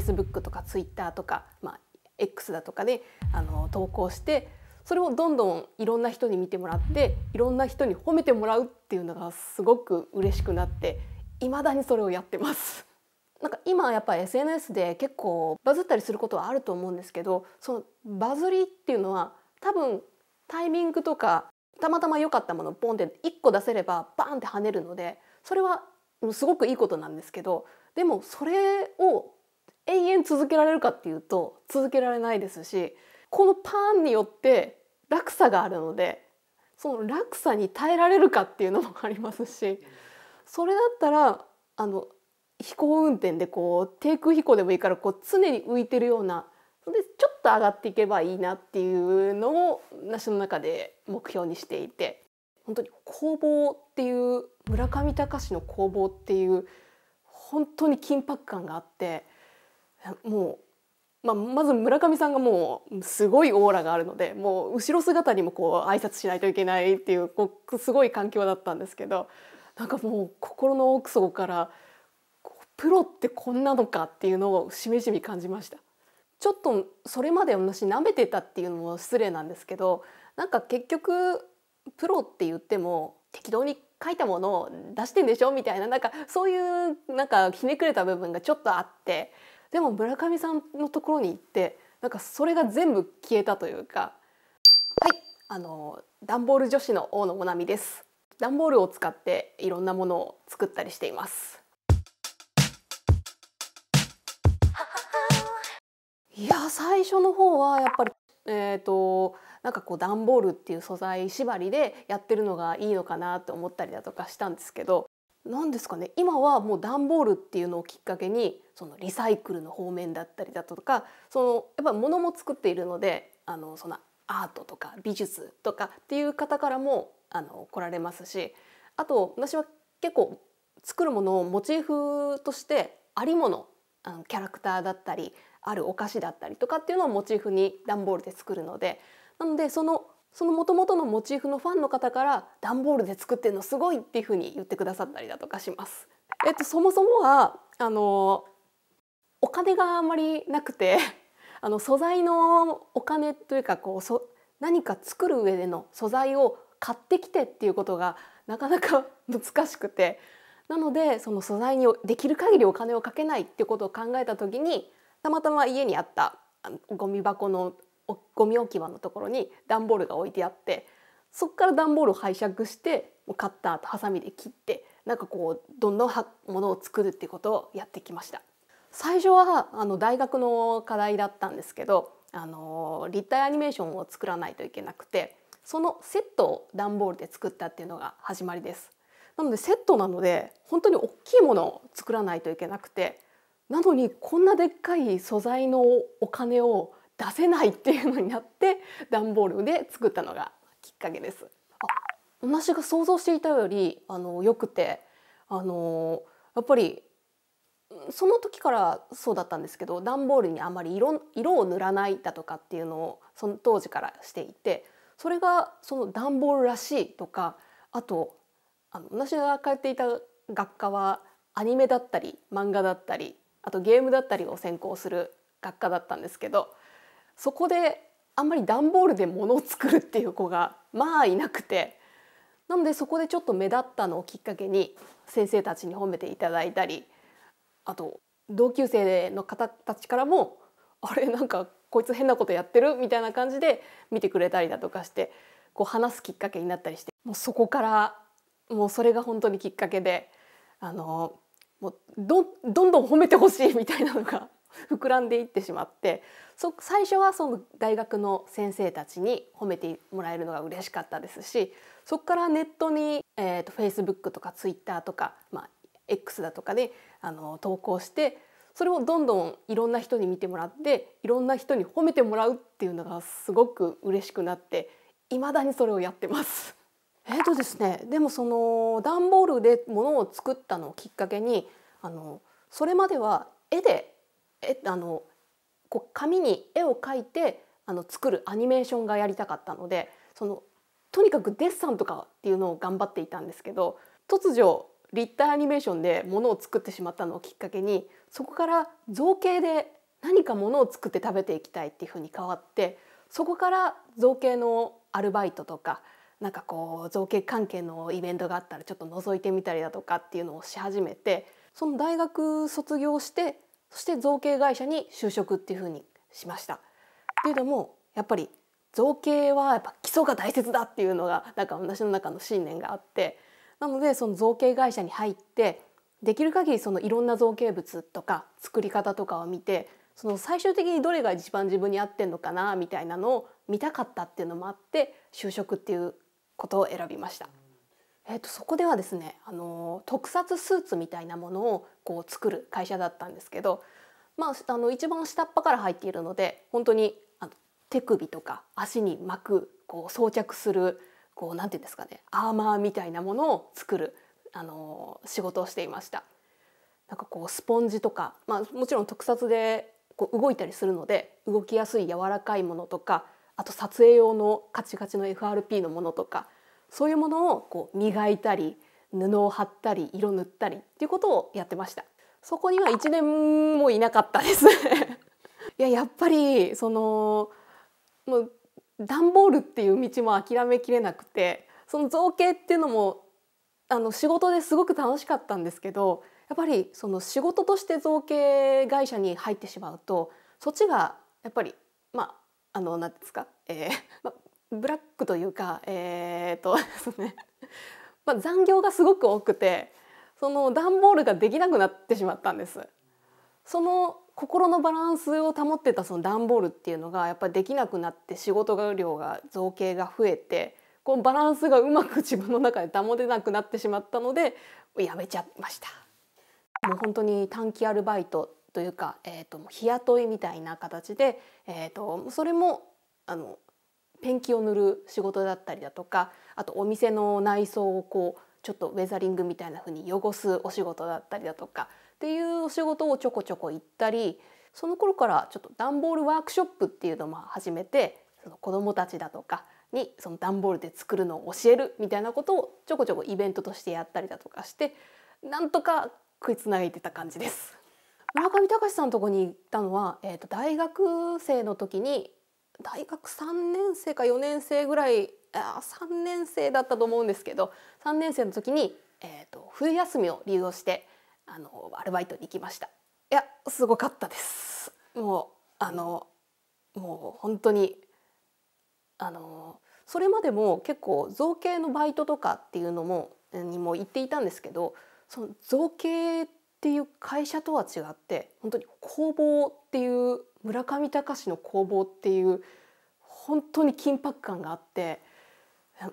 Facebook とか Twitter とか、まあ、X だとかであの投稿してそれをどんどんいろんな人に見てもらっていろんな人に褒めてもらうっていうのがすごく嬉しくなって未だにそれをやってます。なんか今やっぱ SNS で結構バズったりすることはあると思うんですけどそのバズりっていうのは多分タイミングとかたまたま良かったものをポンって1個出せればバーンって跳ねるのでそれはすごくいいことなんですけどでもそれを永遠続けられるかっていうと続けられないですしこのパーンによって落差があるのでその落差に耐えられるかっていうのもありますしそれだったらあの飛行運転でこう低空飛行でもいいからこう常に浮いてるようなでちょっと上がっていけばいいなっていうのを私の中で目標にしていて本当に工房っていう村上隆の工房っていう本当に緊迫感があって。もう、まあ、まず村上さんがもうすごいオーラがあるのでもう後ろ姿にもこう挨拶しないといけないっていうこうすごい環境だったんですけどなんかもう心の奥底からプロってこんなのかっていうのをしみじみ感じました。ちょっとそれまで私舐めてたっていうのも失礼なんですけどなんか結局プロって言っても適当に書いたものを出してんでしょみたいななんかそういうなんかひねくれた部分がちょっとあってでも村上さんのところに行ってなんかそれが全部消えたというかはいあのダンボール女子の大野もなみですダンボールを使っていろんなものを作ったりしていますいや最初の方はやっぱりえーと、なんかこうダンボールっていう素材縛りでやってるのがいいのかなと思ったりだとかしたんですけど何ですかね今はもう段ボールっていうのをきっかけにそのリサイクルの方面だったりだとかそのやっぱ物も作っているのであのそのアートとか美術とかっていう方からもあの来られますしあと私は結構作るものをモチーフとしてありものあのキャラクターだったりあるお菓子だったりとかっていうのをモチーフに段ボールで作るのでなのでそのその元々のモチーフのファンの方から段ボールで作ってるのすごいっていう風に言ってくださったりだとかします。えっとそもそもはあのお金があんまりなくて あの素材のお金というかこうそ何か作る上での素材を買ってきてっていうことがなかなか難しくてなのでその素材にできる限りお金をかけないっていうことを考えた時にたまたま家にあったゴミ箱のゴミ置き場のところに段ボールが置いてあってそこから段ボールを拝借してカッターとハサミで切ってなんかこうどんどんものを作るっていうことをやってきました。最初はあの大学の課題だったんですけどあの立体アニメーションを作らないといけなくてそのセットを段ボールで作ったっていうのが始まりです。なのでセットなので本当に大きいものを作らないといけなくてなのにこんなでっかい素材のお金を出せないっていうのになって段ボールで作ったのがきっかけです。私が想像していたよりあの良くてあのやっぱりその時からそうだったんですけど段ボールにあまり色色を塗らないだとかっていうのをその当時からしていてそれがその段ボールらしいとかあとあの私が通っていた学科はアニメだったり漫画だったりあとゲームだったりを専攻する学科だったんですけどそこであんまり段ボールで物を作るっていう子が まあいなくてなのでそこでちょっと目立ったのをきっかけに先生たちに褒めていただいたりあと同級生の方たちからも「あれなんかこいつ変なことやってる?」みたいな感じで見てくれたりだとかしてこう話すきっかけになったりしてもうそこからもうそれが本当にきっかけであのもうどんどん褒めてほしいみたいなのが膨らんでいってしまってそ最初はその大学の先生たちに褒めてもらえるのが嬉しかったですしそこからネットに、えーと、Facebook とか Twitter とか、まあ、X だとかで、ね、あの投稿してそれをどんどんいろんな人に見てもらっていろんな人に褒めてもらうっていうのがすごく嬉しくなってまだにそれをやってます。えーとですね、でもその段ボールで物を作ったのをきっかけにあのそれまでは絵でえあのこう紙に絵を描いてあの作るアニメーションがやりたかったのでそのとにかくデッサンとかっていうのを頑張っていたんですけど突如立体アニメーションでものを作ってしまったのをきっかけにそこから造形で何かものを作って食べていきたいっていうふうに変わってそこから造形のアルバイトとかなんかこう造形関係のイベントがあったらちょっと覗いてみたりだとかっていうのをし始めてその大学卒業してそして造形会社に就職っていうふうにしました。っていうのもやっぱり造形はやっぱ基礎が大切だっていうのがなんか私の中の信念があってなのでその造形会社に入ってできる限りそのいろんな造形物とか作り方とかを見てその最終的にどれが一番自分に合ってんのかなみたいなのを見たかったっていうのもあって就職っていうことを選びました。えー、とそこではですねあの特撮スーツみたいなものをこう作る会社だったんですけど、まあ、あの一番下っ端から入っているので本当にあの手首とか足に巻くこう装着するこうなんていうんですかねアーマーみたいなものを作るあの仕事をしていました。なんかこうスポンジとか、まあ、もちろん特撮でこう動いたりするので動きやすい柔らかいものとかあと撮影用のカチカチの FRP のものとかそういうものをこう磨いたり布を貼ったり色塗ったりっていうことをやってましたそこには1年もいなかったです いややっぱりそのもう段ボールっていう道も諦めきれなくてその造形っていうのもあの仕事ですごく楽しかったんですけどやっぱりその仕事として造形会社に入ってしまうとそっちがやっぱりまああの何ですか、えーまブラックというかえー、とですねまあ、残業がすごく多くてその段ボールができなくなってしまったんです。その心のバランスを保ってたその段ボールっていうのがやっぱりできなくなって仕事量が造形が増えてこうバランスがうまく 自分の中で保てなくなってしまったのでやめちゃいましたもう本当に短期アルバイトというか、えーと、と日雇いみたいな形で、えーとそれもあのペンキを塗る仕事だったりだとかあとお店の内装をこうちょっとウェザリングみたいな風に汚すお仕事だったりだとかっていうお仕事をちょこちょこ行ったりその頃からちょっと段ボールワークショップっていうのも始めてその子どもたちだとかにその段ボールで作るのを教えるみたいなことをちょこちょこイベントとしてやったりだとかしてなんとか食いつないでた感じです。村上隆さんのとこに行ったのは、えー、と大学生の時に大学3年生か4年生ぐらいあ3年生だったと思うんですけど3年生の時に、えーと、と冬休みを利用してあのアルバイトに行きましたいやすごかったですもうあのもう本当にあのそれまでも結構造形のバイトとかっていうのもにも行っていたんですけどその造形っていう会社とは違って本当に工房っていう村上隆の工房っていう本当に緊迫感があって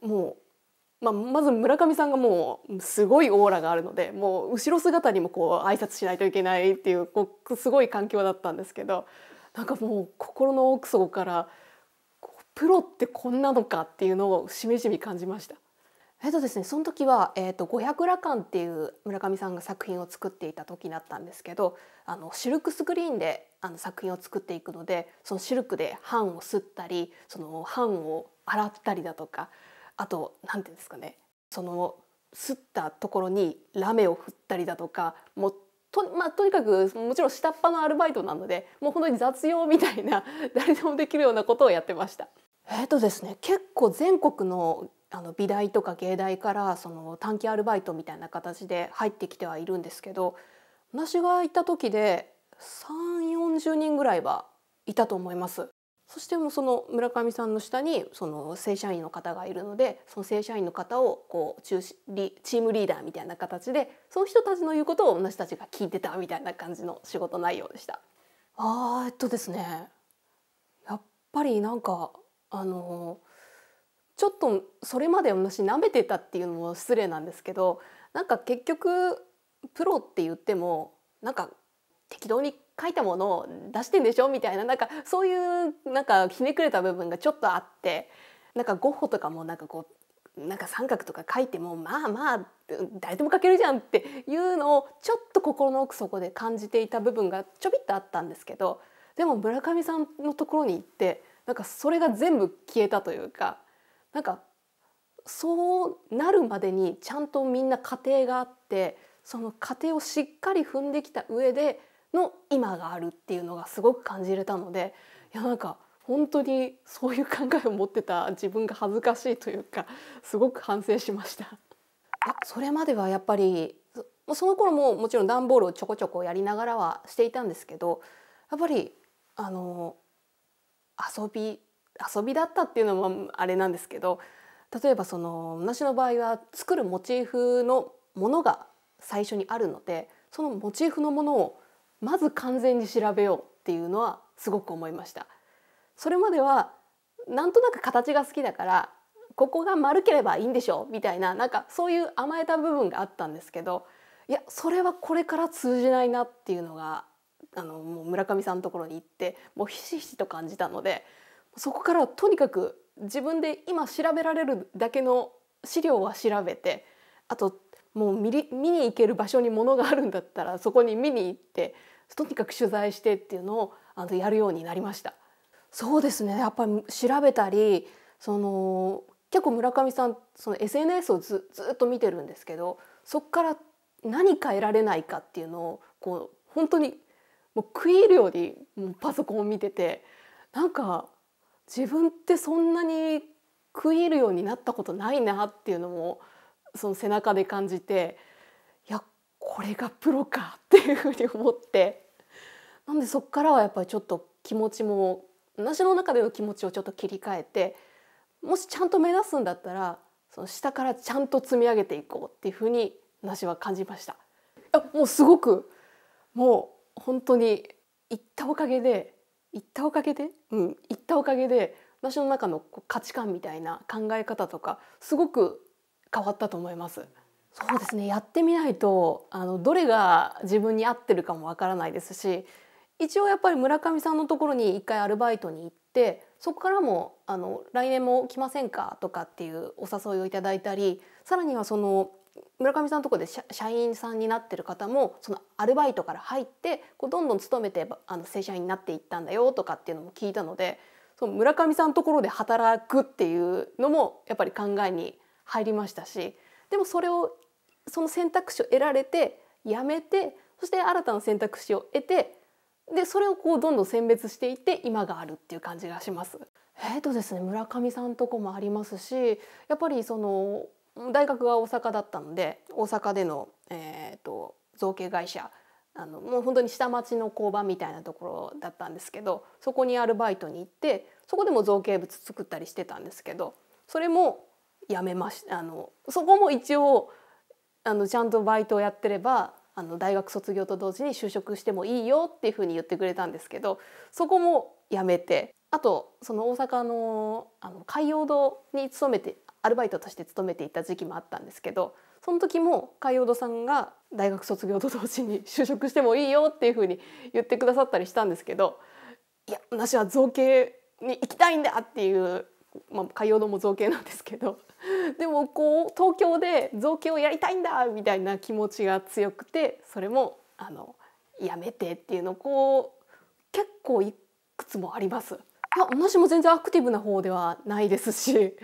もう、まあ、まず村上さんがもうすごいオーラがあるのでもう後ろ姿にもこう挨拶しないといけないっていうこうすごい環境だったんですけどなんかもう心の奥底からプロってこんなのかっていうのをしみじみ感じました。えっとですね、その時は「えーと、五百羅漢」っていう村上さんが作品を作っていた時だったんですけどあのシルクスクリーンであの作品を作っていくのでそのシルクで版をすったりその版を洗ったりだとかあと何て言うんですかねそのすったところにラメを振ったりだとかもうと,、まあ、とにかくもちろん下っ端のアルバイトなのでもう本当に雑用みたいな誰でもできるようなことをやってました。えーとですね、結構全国のあの美大とか芸大からその短期アルバイトみたいな形で入ってきてはいるんですけど私がいた時で3 4 0人ぐらいはいたと思います。そしてもその村上さんの下にその正社員の方がいるのでその正社員の方をこう中リチームリーダーみたいな形でその人たちの言うことを私たちが聞いてたみたいな感じの仕事内容でした。あーえっとですねやっぱりなんかあのちょっとそれまで私舐めてたっていうのも失礼なんですけどなんか結局プロって言ってもなんか適当に書いたものを出してんでしょみたいななんかそういうなんかひねくれた部分がちょっとあってなんかゴッホとかもなんかこうなんか三角とか書いてもまあまあ誰でも書けるじゃんっていうのをちょっと心の奥底で感じていた部分がちょびっとあったんですけどでも村上さんのところに行ってなんかそれが全部消えたというかなんかそうなるまでにちゃんとみんな過程があってその過程をしっかり踏んできた上での今があるっていうのがすごく感じれたのでいやなんか本当にそういう考えを持ってた自分が恥ずかしいというかすごく反省しました。あそれまではやっぱりその頃ももちろん段ボールをちょこちょこやりながらはしていたんですけどやっぱりあの遊び遊びだったっていうのもあれなんですけど例えばその私の場合は作るモチーフのものが最初にあるのでそのモチーフのものをまず完全に調べようっていうのはすごく思いました。それまではなんとなく形が好きだからここが丸ければいいんでしょうみたいななんかそういう甘えた部分があったんですけどいやそれはこれから通じないなっていうのがあのもう村上さんのところに行ってもうひしひしと感じたのでそこからとにかく自分で今調べられるだけの資料は調べてあともう見に行ける場所に物があるんだったらそこに見に行ってとにかく取材してっていうのをあのやるようになりました。そうですねやっぱり調べたりその結構村上さんその SNS をずずっと見てるんですけどそこから何か得られないかっていうのをこう本当にもう食い入るようにもうパソコンを見ててなんか自分ってそんなに食い入るようになったことないなっていうのもその背中で感じていやこれがプロかっていうふうに思ってなんでそっからはやっぱりちょっと気持ちも私の中での気持ちをちょっと切り替えてもしちゃんと目指すんだったらその下からちゃんと積み上げていこうっていうふうに私は感じました。もうすごくもう本当に行ったおかげで行ったおかげで、うん、行ったおかげで私の中の価値観みたいな考え方とかすごく変わったと思います。そうですねやってみないとあのどれが自分に合ってるかもわからないですし一応やっぱり村上さんのところに一回アルバイトに行ってそこからもあの「来年も来ませんか?」とかっていうお誘いをいただいたりさらにはその村上さんのとこで社員さんになってる方もそのアルバイトから入ってこうどんどん勤めてあの正社員になっていったんだよとかっていうのも聞いたのでその村上さんのところで働くっていうのもやっぱり考えに入りましたしでもそれをその選択肢を得られて辞めてそして新たな選択肢を得てでそれをこうどんどん選別していって今があるっていう感じがします。えーとですね、村上さんとこもありますしやっぱりその大学が大阪だったので大阪での、えーと、造形会社あのもう本当に下町の工場みたいなところだったんですけどそこにアルバイトに行ってそこでも造形物作ったりしてたんですけどそれもやめましあのそこも一応あのちゃんとバイトをやってればあの大学卒業と同時に就職してもいいよっていうふうに言ってくれたんですけどそこもやめてあとその大阪のあの海洋堂に勤めてアルバイトとして勤めていた時期もあったんですけどその時も海洋堂さんが大学卒業と同時に就職してもいいよっていうふうに言ってくださったりしたんですけどいや私は造形に行きたいんだっていう、まあ、海洋堂も造形なんですけどでもこう東京で造形をやりたいんだみたいな気持ちが強くてそれもあのやめてっていうのこう結構いくつもあります。いや私も全然アクティブな方ではないですし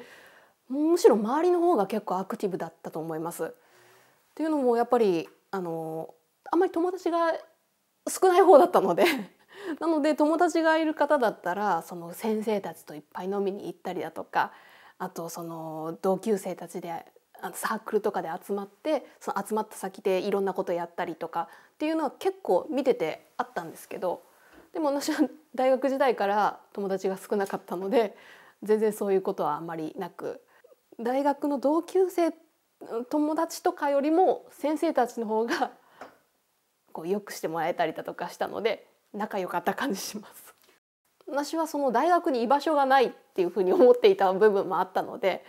むしろ周りの方が結構アクティブだったと思います。っていうのもやっぱりあのあんまり友達が少ない方だったので なので友達がいる方だったらその先生たちといっぱい飲みに行ったりだとかあとその同級生たちでサークルとかで集まってその集まった先でいろんなことやったりとかっていうのは結構見ててあったんですけどでも私は大学時代から友達が少なかったので全然そういうことはあんまりなく大学の同級生友達とかよりも先生たちの方が こうよくしてもらえたりだとかしたので仲良かった感じします。私はその大学に居場所がないっていうふうに思っていた部分もあったので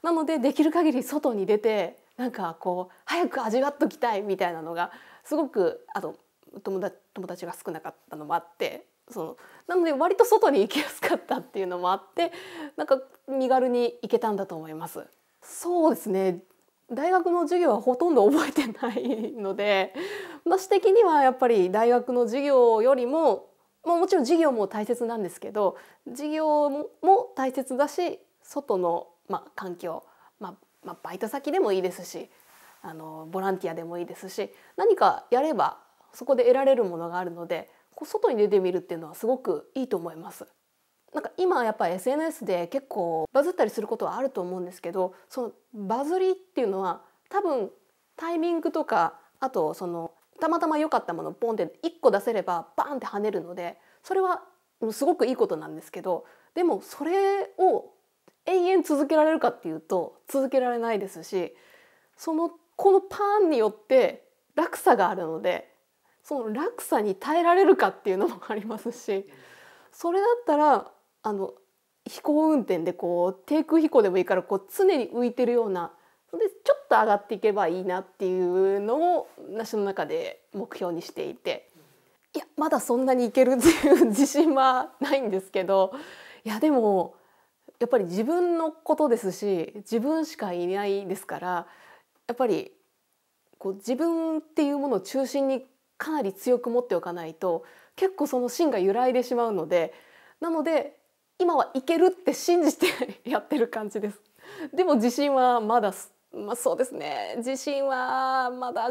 なのでできる限り外に出てなんかこう早く味わっときたいみたいなのがすごくあと友達友達が少なかったのもあってそのなので割と外に行きやすかったっていうのもあってなんか身軽に行けたんだと思います。そうですね大学の授業はほとんど覚えてないので私的にはやっぱり大学の授業よりも、まあ、もちろん授業も大切なんですけど授業も大切だし外の、まあ、環境、まあまあ、バイト先でもいいですしあのボランティアでもいいですし何かやればそこで得られるものがあるのでこう外に出てみるっていうのはすごくいいと思います。なんか今やっぱり SNS で結構バズったりすることはあると思うんですけどそのバズりっていうのは多分タイミングとかあとそのたまたま良かったものポンって1個出せればバーンって跳ねるのでそれはすごくいいことなんですけどでもそれを永遠続けられるかっていうと続けられないですしそのこのパーンによって落差があるのでその落差に耐えられるかっていうのもありますしそれだったらあの飛行運転でこう低空飛行でもいいからこう常に浮いてるようなでちょっと上がっていけばいいなっていうのを私の中で目標にしていていやまだそんなにいけるっていう自信はないんですけどいやでもやっぱり自分のことですし自分しかいないですからやっぱりこう自分っていうものを中心にかなり強く持っておかないと結構その芯が揺らいでしまうのでなので今はいけるって信じて やってる感じです。でも自信はまだまあ、そうですね自信はまだ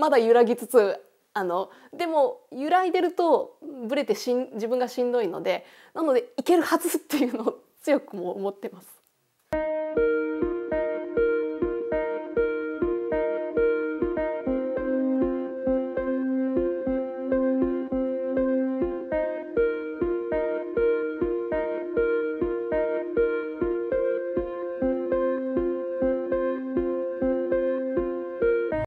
まだ揺らぎつつあのでも揺らいでるとブレてしん自分がしんどいのでなのでいけるはずっていうのを強くも思ってます。